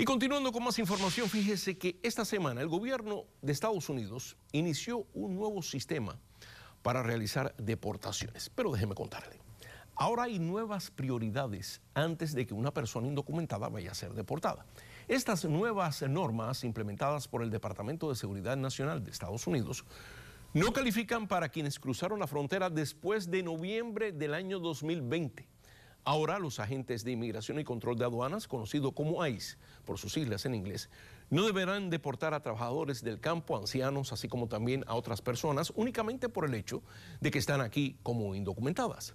Y continuando con más información, fíjese que esta semana el gobierno de Estados Unidos inició un nuevo sistema para realizar deportaciones. Pero déjeme contarle. Ahora hay nuevas prioridades antes de que una persona indocumentada vaya a ser deportada. Estas nuevas normas implementadas por el Departamento de Seguridad Nacional de Estados Unidos no califican para quienes cruzaron la frontera después de noviembre del año 2020 Ahora los agentes de inmigración y control de aduanas, conocido como ICE por sus siglas en inglés, no deberán deportar a trabajadores del campo, ancianos, así como también a otras personas únicamente por el hecho de que están aquí como indocumentadas.